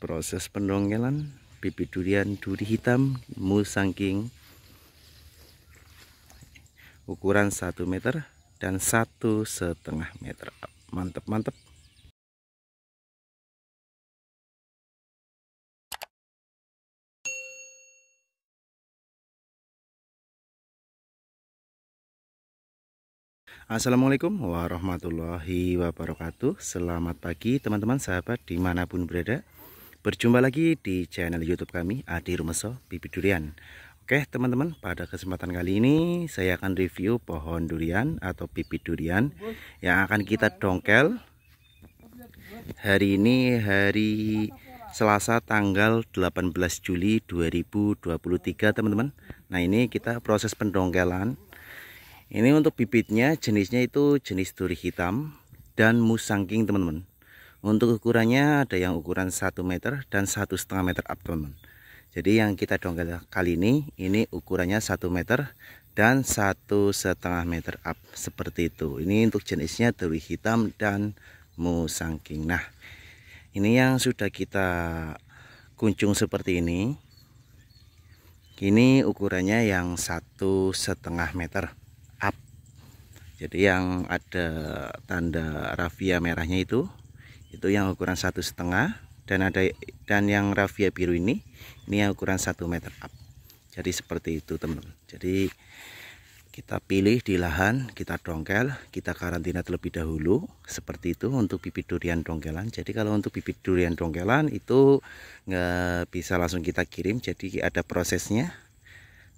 proses pendongkelan bibit durian duri hitam musangking ukuran 1 meter dan satu setengah meter mantep mantep Assalamualaikum warahmatullahi wabarakatuh Selamat pagi teman-teman sahabat dimanapun berada Berjumpa lagi di channel YouTube kami Adi Rumeso Bibi Durian. Oke, teman-teman, pada kesempatan kali ini saya akan review pohon durian atau bibi durian yang akan kita dongkel. Hari ini hari Selasa tanggal 18 Juli 2023, teman-teman. Nah, ini kita proses pendongkelan. Ini untuk bibitnya jenisnya itu jenis duri hitam dan musangking, teman-teman. Untuk ukurannya ada yang ukuran 1 meter dan satu setengah meter up teman. teman Jadi yang kita dongkel kali ini ini ukurannya 1 meter dan satu setengah meter up seperti itu. Ini untuk jenisnya dewi hitam dan musangking. Nah, ini yang sudah kita kunjung seperti ini. Ini ukurannya yang satu setengah meter up. Jadi yang ada tanda rafia merahnya itu itu yang ukuran satu setengah dan ada dan yang rafia biru ini ini yang ukuran satu meter up jadi seperti itu teman-teman jadi kita pilih di lahan kita dongkel kita karantina terlebih dahulu seperti itu untuk bibit durian dongkelan jadi kalau untuk bibit durian dongkelan itu nggak bisa langsung kita kirim jadi ada prosesnya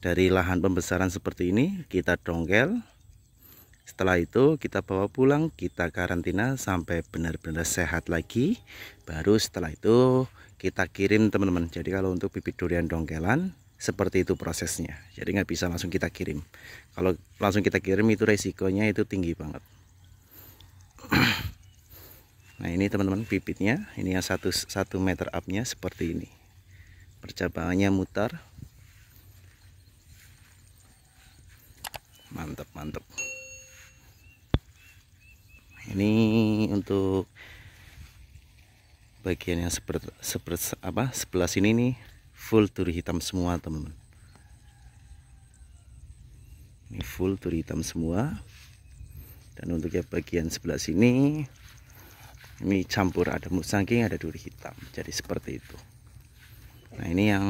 dari lahan pembesaran seperti ini kita dongkel setelah itu kita bawa pulang, kita karantina sampai benar-benar sehat lagi. Baru setelah itu kita kirim teman-teman. Jadi kalau untuk bibit durian dongkelan seperti itu prosesnya. Jadi nggak bisa langsung kita kirim. Kalau langsung kita kirim itu resikonya itu tinggi banget. Nah ini teman-teman bibitnya, ini yang satu, satu meter upnya seperti ini. Percabangannya mutar. Mantap, mantap ini untuk bagian yang seperti seperti apa sebelah sini nih full turi hitam semua teman-teman ini full turi hitam semua dan untuk yang bagian sebelah sini ini campur ada musangking ada duri hitam jadi seperti itu nah ini yang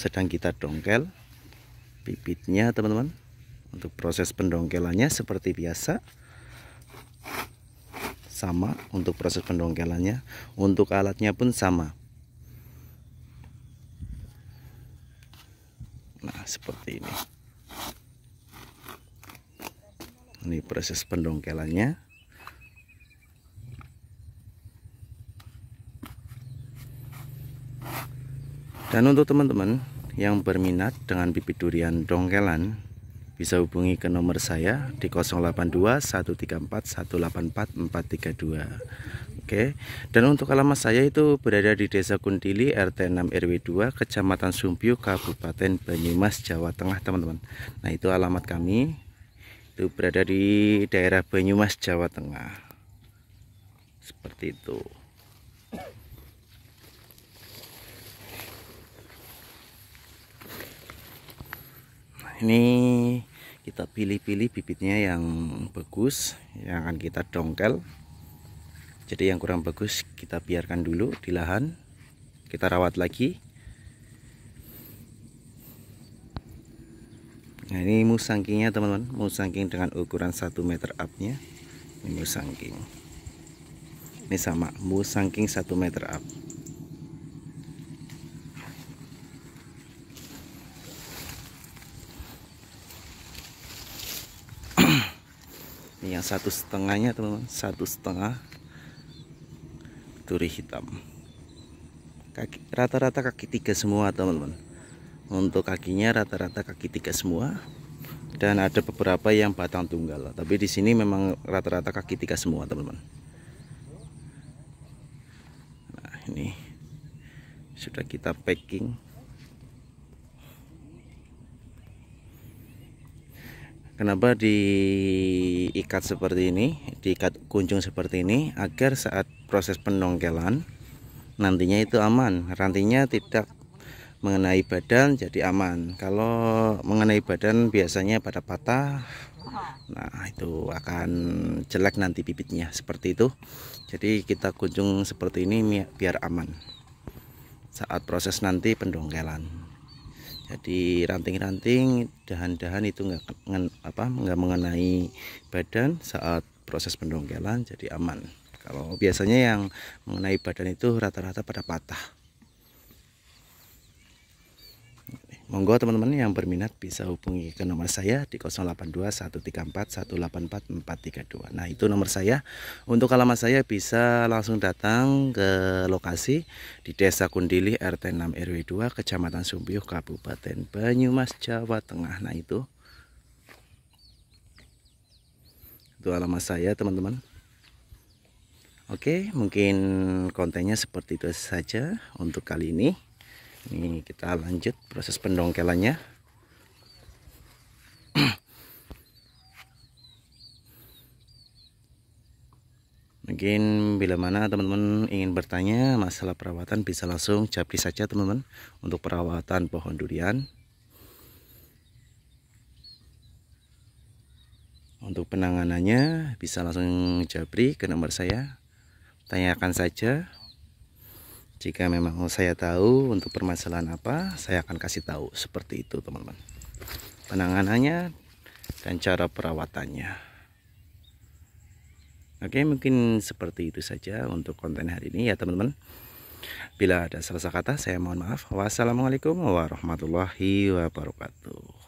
sedang kita dongkel bibitnya teman-teman untuk proses pendongkelannya seperti biasa sama untuk proses pendongkelannya untuk alatnya pun sama nah seperti ini ini proses pendongkelannya dan untuk teman-teman yang berminat dengan bibit durian dongkelan bisa hubungi ke nomor saya di 082 134 184 432 Oke. Dan untuk alamat saya itu berada di Desa Kuntili RT 6 RW 2 Kecamatan Sumbiu Kabupaten Banyumas Jawa Tengah, teman-teman. Nah, itu alamat kami. Itu berada di daerah Banyumas Jawa Tengah. Seperti itu. ini kita pilih-pilih bibitnya yang bagus yang akan kita dongkel jadi yang kurang bagus kita biarkan dulu di lahan kita rawat lagi nah ini musangkingnya teman-teman musangking dengan ukuran 1 meter up nya ini musangking ini sama musangking 1 meter up ini yang satu setengahnya teman-teman satu setengah duri hitam kaki rata-rata kaki tiga semua teman-teman untuk kakinya rata-rata kaki tiga semua dan ada beberapa yang batang tunggal tapi di sini memang rata-rata kaki tiga semua teman-teman nah ini sudah kita packing Kenapa diikat seperti ini, diikat kunjung seperti ini agar saat proses pendongkelan nantinya itu aman, rantinya tidak mengenai badan jadi aman. Kalau mengenai badan biasanya pada patah. Nah, itu akan jelek nanti bibitnya seperti itu. Jadi kita kunjung seperti ini biar aman saat proses nanti pendongkelan jadi ranting-ranting dahan-dahan itu enggak apa enggak mengenai badan saat proses pendongkelan jadi aman kalau biasanya yang mengenai badan itu rata-rata pada patah Monggo teman-teman yang berminat bisa hubungi ke nomor saya di 082134184432. Nah, itu nomor saya. Untuk alamat saya bisa langsung datang ke lokasi di Desa Kundili RT 6 RW 2 Kecamatan Sumbiuh Kabupaten Banyumas Jawa Tengah. Nah, itu itu alamat saya, teman-teman. Oke, mungkin kontennya seperti itu saja untuk kali ini ini kita lanjut proses pendongkelannya mungkin bila mana teman-teman ingin bertanya masalah perawatan bisa langsung capri saja teman-teman untuk perawatan pohon durian untuk penanganannya bisa langsung japri ke nomor saya tanyakan saja jika memang saya tahu untuk permasalahan apa saya akan kasih tahu seperti itu teman-teman penanganannya dan cara perawatannya oke mungkin seperti itu saja untuk konten hari ini ya teman-teman bila ada salah kata saya mohon maaf wassalamualaikum warahmatullahi wabarakatuh